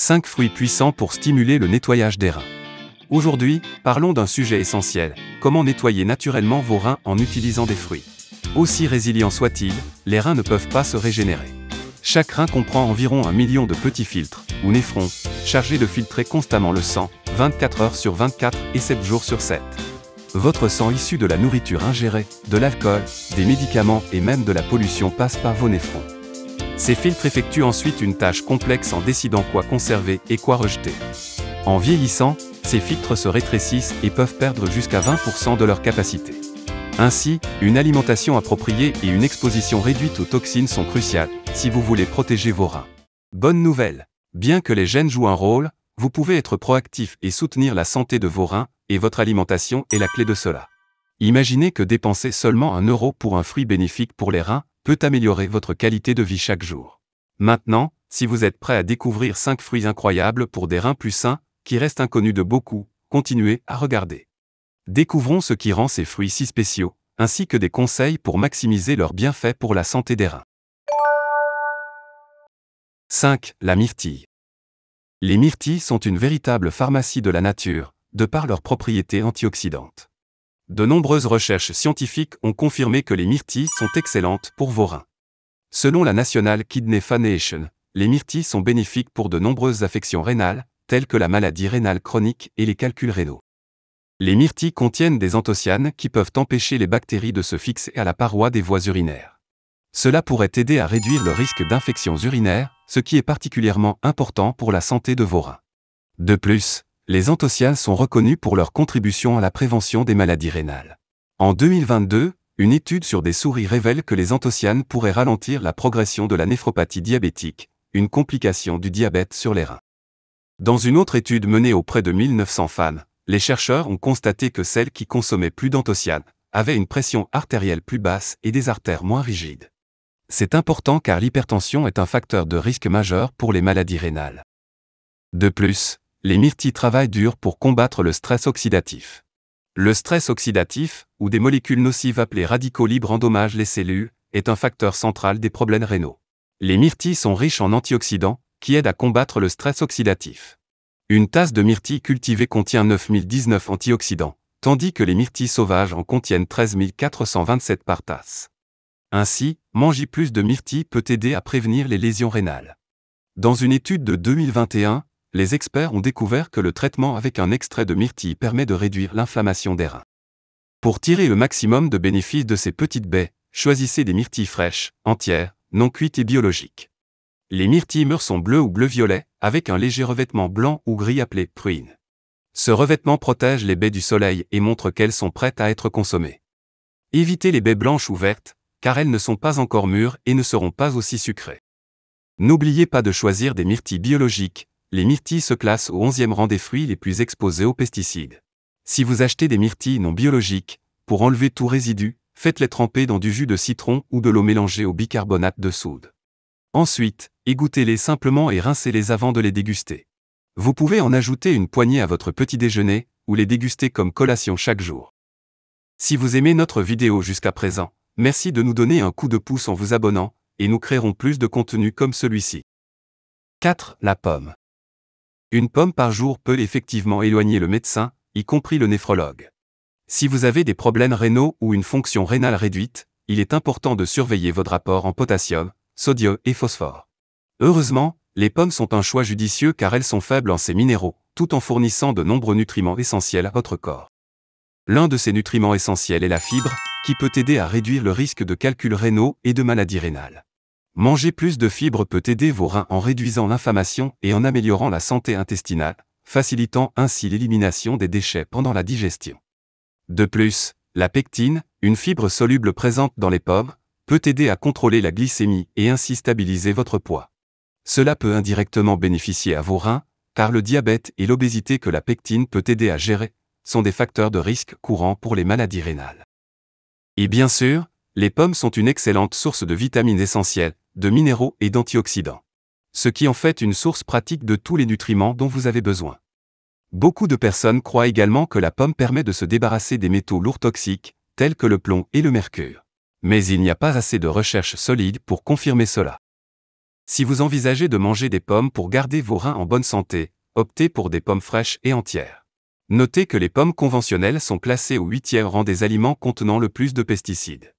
5 fruits puissants pour stimuler le nettoyage des reins. Aujourd'hui, parlons d'un sujet essentiel, comment nettoyer naturellement vos reins en utilisant des fruits. Aussi résilients soient-ils, les reins ne peuvent pas se régénérer. Chaque rein comprend environ un million de petits filtres, ou néphrons, chargés de filtrer constamment le sang, 24 heures sur 24 et 7 jours sur 7. Votre sang issu de la nourriture ingérée, de l'alcool, des médicaments et même de la pollution passe par vos néphrons. Ces filtres effectuent ensuite une tâche complexe en décidant quoi conserver et quoi rejeter. En vieillissant, ces filtres se rétrécissent et peuvent perdre jusqu'à 20% de leur capacité. Ainsi, une alimentation appropriée et une exposition réduite aux toxines sont cruciales si vous voulez protéger vos reins. Bonne nouvelle Bien que les gènes jouent un rôle, vous pouvez être proactif et soutenir la santé de vos reins, et votre alimentation est la clé de cela. Imaginez que dépenser seulement un euro pour un fruit bénéfique pour les reins peut améliorer votre qualité de vie chaque jour. Maintenant, si vous êtes prêt à découvrir 5 fruits incroyables pour des reins plus sains, qui restent inconnus de beaucoup, continuez à regarder. Découvrons ce qui rend ces fruits si spéciaux, ainsi que des conseils pour maximiser leurs bienfaits pour la santé des reins. 5. La myrtille. Les myrtilles sont une véritable pharmacie de la nature, de par leurs propriétés antioxydantes. De nombreuses recherches scientifiques ont confirmé que les myrtilles sont excellentes pour vos reins. Selon la National Kidney Foundation, les myrtilles sont bénéfiques pour de nombreuses affections rénales, telles que la maladie rénale chronique et les calculs rénaux. Les myrtilles contiennent des anthocyanes qui peuvent empêcher les bactéries de se fixer à la paroi des voies urinaires. Cela pourrait aider à réduire le risque d'infections urinaires, ce qui est particulièrement important pour la santé de vos reins. De plus, les anthocyanes sont reconnus pour leur contribution à la prévention des maladies rénales. En 2022, une étude sur des souris révèle que les anthocyanes pourraient ralentir la progression de la néphropathie diabétique, une complication du diabète sur les reins. Dans une autre étude menée auprès de 1900 femmes, les chercheurs ont constaté que celles qui consommaient plus d'anthocyanes avaient une pression artérielle plus basse et des artères moins rigides. C'est important car l'hypertension est un facteur de risque majeur pour les maladies rénales. De plus, les myrtilles travaillent dur pour combattre le stress oxydatif. Le stress oxydatif, ou des molécules nocives appelées radicaux libres endommagent les cellules, est un facteur central des problèmes rénaux. Les myrtilles sont riches en antioxydants, qui aident à combattre le stress oxydatif. Une tasse de myrtilles cultivée contient 9019 antioxydants, tandis que les myrtilles sauvages en contiennent 13427 par tasse. Ainsi, manger plus de myrtilles peut aider à prévenir les lésions rénales. Dans une étude de 2021, les experts ont découvert que le traitement avec un extrait de myrtille permet de réduire l'inflammation des reins. Pour tirer le maximum de bénéfices de ces petites baies, choisissez des myrtilles fraîches, entières, non cuites et biologiques. Les myrtilles mûres sont bleues ou bleu-violet, avec un léger revêtement blanc ou gris appelé pruine. Ce revêtement protège les baies du soleil et montre qu'elles sont prêtes à être consommées. Évitez les baies blanches ou vertes, car elles ne sont pas encore mûres et ne seront pas aussi sucrées. N'oubliez pas de choisir des myrtilles biologiques, les myrtilles se classent au 11e rang des fruits les plus exposés aux pesticides. Si vous achetez des myrtilles non biologiques, pour enlever tout résidu, faites-les tremper dans du jus de citron ou de l'eau mélangée au bicarbonate de soude. Ensuite, égouttez-les simplement et rincez-les avant de les déguster. Vous pouvez en ajouter une poignée à votre petit déjeuner ou les déguster comme collation chaque jour. Si vous aimez notre vidéo jusqu'à présent, merci de nous donner un coup de pouce en vous abonnant, et nous créerons plus de contenu comme celui-ci. 4. La pomme. Une pomme par jour peut effectivement éloigner le médecin, y compris le néphrologue. Si vous avez des problèmes rénaux ou une fonction rénale réduite, il est important de surveiller votre rapport en potassium, sodium et phosphore. Heureusement, les pommes sont un choix judicieux car elles sont faibles en ces minéraux, tout en fournissant de nombreux nutriments essentiels à votre corps. L'un de ces nutriments essentiels est la fibre, qui peut aider à réduire le risque de calculs rénaux et de maladies rénales. Manger plus de fibres peut aider vos reins en réduisant l'inflammation et en améliorant la santé intestinale, facilitant ainsi l'élimination des déchets pendant la digestion. De plus, la pectine, une fibre soluble présente dans les pommes, peut aider à contrôler la glycémie et ainsi stabiliser votre poids. Cela peut indirectement bénéficier à vos reins, car le diabète et l'obésité que la pectine peut aider à gérer sont des facteurs de risque courants pour les maladies rénales. Et bien sûr, les pommes sont une excellente source de vitamines essentielles, de minéraux et d'antioxydants. Ce qui en fait une source pratique de tous les nutriments dont vous avez besoin. Beaucoup de personnes croient également que la pomme permet de se débarrasser des métaux lourds toxiques, tels que le plomb et le mercure. Mais il n'y a pas assez de recherches solides pour confirmer cela. Si vous envisagez de manger des pommes pour garder vos reins en bonne santé, optez pour des pommes fraîches et entières. Notez que les pommes conventionnelles sont classées au huitième rang des aliments contenant le plus de pesticides.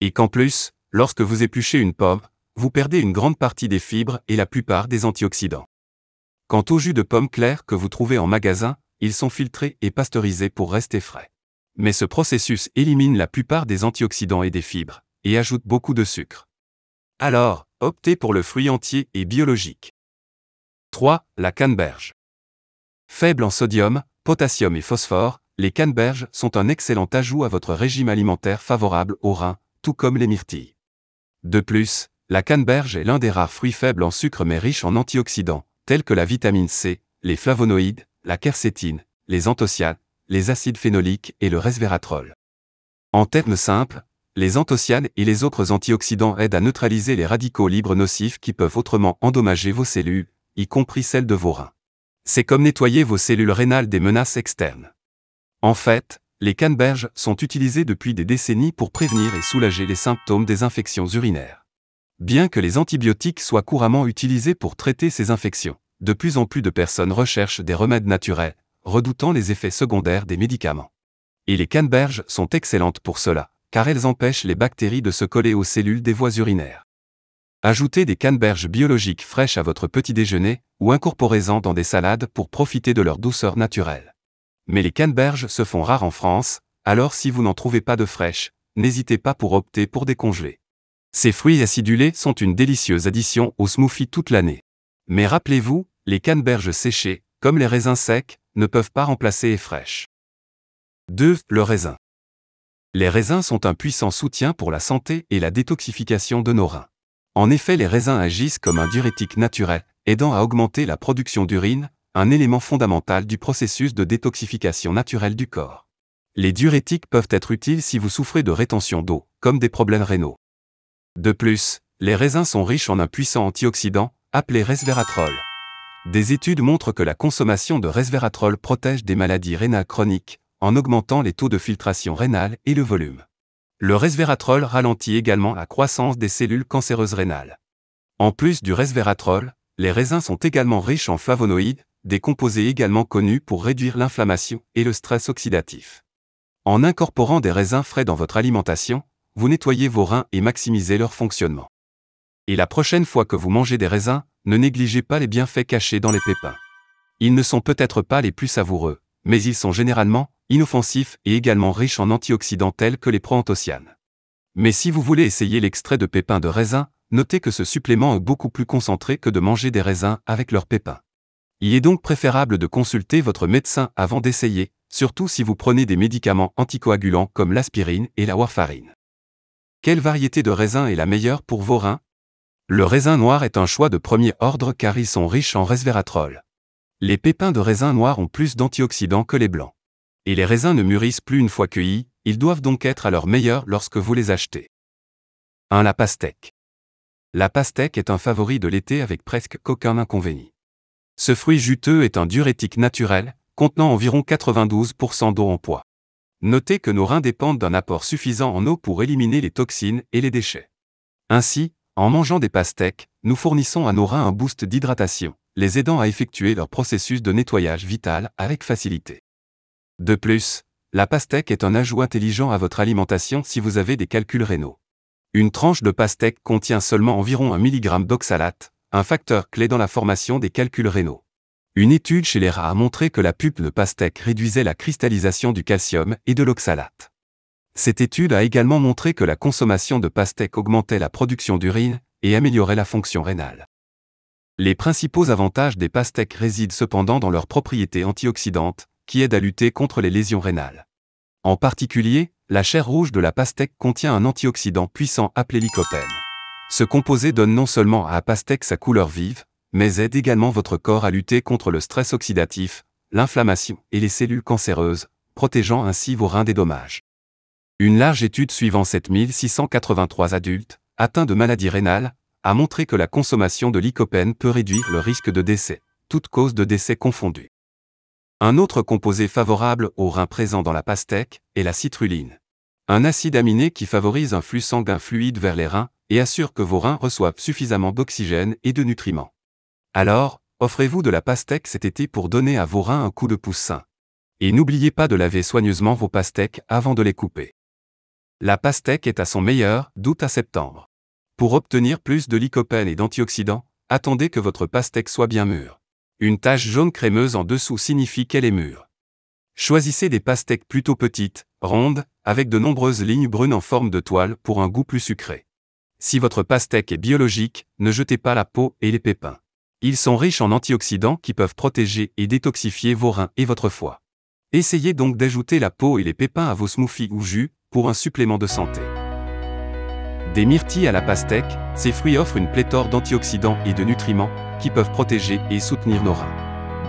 Et qu'en plus, lorsque vous épluchez une pomme, vous perdez une grande partie des fibres et la plupart des antioxydants. Quant aux jus de pommes claires que vous trouvez en magasin, ils sont filtrés et pasteurisés pour rester frais. Mais ce processus élimine la plupart des antioxydants et des fibres, et ajoute beaucoup de sucre. Alors, optez pour le fruit entier et biologique. 3. La canneberge. Faible en sodium, potassium et phosphore, les canneberges sont un excellent ajout à votre régime alimentaire favorable aux reins, tout comme les myrtilles. De plus, la canneberge est l'un des rares fruits faibles en sucre mais riches en antioxydants, tels que la vitamine C, les flavonoïdes, la quercétine, les anthocyanes, les acides phénoliques et le resveratrol. En termes simples, les anthocyanes et les autres antioxydants aident à neutraliser les radicaux libres nocifs qui peuvent autrement endommager vos cellules, y compris celles de vos reins. C'est comme nettoyer vos cellules rénales des menaces externes. En fait, les canneberges sont utilisées depuis des décennies pour prévenir et soulager les symptômes des infections urinaires. Bien que les antibiotiques soient couramment utilisés pour traiter ces infections, de plus en plus de personnes recherchent des remèdes naturels, redoutant les effets secondaires des médicaments. Et les canneberges sont excellentes pour cela, car elles empêchent les bactéries de se coller aux cellules des voies urinaires. Ajoutez des canneberges biologiques fraîches à votre petit déjeuner ou incorporez-en dans des salades pour profiter de leur douceur naturelle. Mais les canneberges se font rares en France, alors si vous n'en trouvez pas de fraîches, n'hésitez pas pour opter pour des ces fruits acidulés sont une délicieuse addition au smoothie toute l'année. Mais rappelez-vous, les canneberges séchées, comme les raisins secs, ne peuvent pas remplacer les fraîches. 2. Le raisin. Les raisins sont un puissant soutien pour la santé et la détoxification de nos reins. En effet, les raisins agissent comme un diurétique naturel, aidant à augmenter la production d'urine, un élément fondamental du processus de détoxification naturelle du corps. Les diurétiques peuvent être utiles si vous souffrez de rétention d'eau, comme des problèmes rénaux. De plus, les raisins sont riches en un puissant antioxydant, appelé resveratrol. Des études montrent que la consommation de resveratrol protège des maladies rénales chroniques, en augmentant les taux de filtration rénale et le volume. Le resveratrol ralentit également la croissance des cellules cancéreuses rénales. En plus du resveratrol, les raisins sont également riches en flavonoïdes, des composés également connus pour réduire l'inflammation et le stress oxydatif. En incorporant des raisins frais dans votre alimentation, vous nettoyez vos reins et maximisez leur fonctionnement. Et la prochaine fois que vous mangez des raisins, ne négligez pas les bienfaits cachés dans les pépins. Ils ne sont peut-être pas les plus savoureux, mais ils sont généralement inoffensifs et également riches en antioxydants tels que les proanthocyanes. Mais si vous voulez essayer l'extrait de pépins de raisin, notez que ce supplément est beaucoup plus concentré que de manger des raisins avec leurs pépins. Il est donc préférable de consulter votre médecin avant d'essayer, surtout si vous prenez des médicaments anticoagulants comme l'aspirine et la warfarine. Quelle variété de raisin est la meilleure pour vos reins Le raisin noir est un choix de premier ordre car ils sont riches en resveratrol. Les pépins de raisin noir ont plus d'antioxydants que les blancs. Et les raisins ne mûrissent plus une fois cueillis, ils doivent donc être à leur meilleur lorsque vous les achetez. 1. La pastèque. La pastèque est un favori de l'été avec presque aucun inconvénient. Ce fruit juteux est un diurétique naturel, contenant environ 92% d'eau en poids. Notez que nos reins dépendent d'un apport suffisant en eau pour éliminer les toxines et les déchets. Ainsi, en mangeant des pastèques, nous fournissons à nos reins un boost d'hydratation, les aidant à effectuer leur processus de nettoyage vital avec facilité. De plus, la pastèque est un ajout intelligent à votre alimentation si vous avez des calculs rénaux. Une tranche de pastèque contient seulement environ 1 mg d'oxalate, un facteur clé dans la formation des calculs rénaux. Une étude chez les rats a montré que la pulpe de pastèque réduisait la cristallisation du calcium et de l'oxalate. Cette étude a également montré que la consommation de pastèque augmentait la production d'urine et améliorait la fonction rénale. Les principaux avantages des pastèques résident cependant dans leurs propriétés antioxydantes, qui aident à lutter contre les lésions rénales. En particulier, la chair rouge de la pastèque contient un antioxydant puissant appelé lycopène. Ce composé donne non seulement à la pastèque sa couleur vive, mais aide également votre corps à lutter contre le stress oxydatif, l'inflammation et les cellules cancéreuses, protégeant ainsi vos reins des dommages. Une large étude suivant 7683 adultes, atteints de maladies rénales, a montré que la consommation de lycopène peut réduire le risque de décès, toute cause de décès confondues. Un autre composé favorable aux reins présent dans la pastèque est la citruline. Un acide aminé qui favorise un flux sanguin fluide vers les reins et assure que vos reins reçoivent suffisamment d'oxygène et de nutriments. Alors, offrez-vous de la pastèque cet été pour donner à vos reins un coup de poussin. Et n'oubliez pas de laver soigneusement vos pastèques avant de les couper. La pastèque est à son meilleur d'août à septembre. Pour obtenir plus de lycopène et d'antioxydants, attendez que votre pastèque soit bien mûre. Une tache jaune crémeuse en dessous signifie qu'elle est mûre. Choisissez des pastèques plutôt petites, rondes, avec de nombreuses lignes brunes en forme de toile pour un goût plus sucré. Si votre pastèque est biologique, ne jetez pas la peau et les pépins. Ils sont riches en antioxydants qui peuvent protéger et détoxifier vos reins et votre foie. Essayez donc d'ajouter la peau et les pépins à vos smoothies ou jus pour un supplément de santé. Des myrtilles à la pastèque, ces fruits offrent une pléthore d'antioxydants et de nutriments qui peuvent protéger et soutenir nos reins.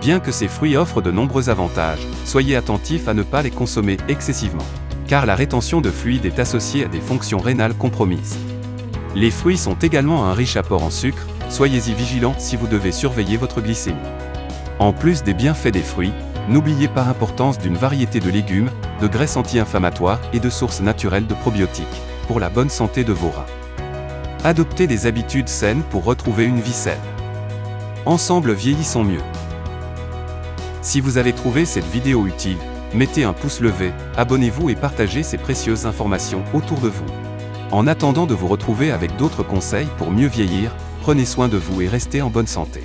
Bien que ces fruits offrent de nombreux avantages, soyez attentifs à ne pas les consommer excessivement, car la rétention de fluides est associée à des fonctions rénales compromises. Les fruits sont également un riche apport en sucre, soyez-y vigilants si vous devez surveiller votre glycémie. En plus des bienfaits des fruits, n'oubliez pas l'importance d'une variété de légumes, de graisses anti-inflammatoires et de sources naturelles de probiotiques, pour la bonne santé de vos rats. Adoptez des habitudes saines pour retrouver une vie saine. Ensemble vieillissons mieux. Si vous avez trouvé cette vidéo utile, mettez un pouce levé, abonnez-vous et partagez ces précieuses informations autour de vous. En attendant de vous retrouver avec d'autres conseils pour mieux vieillir, Prenez soin de vous et restez en bonne santé.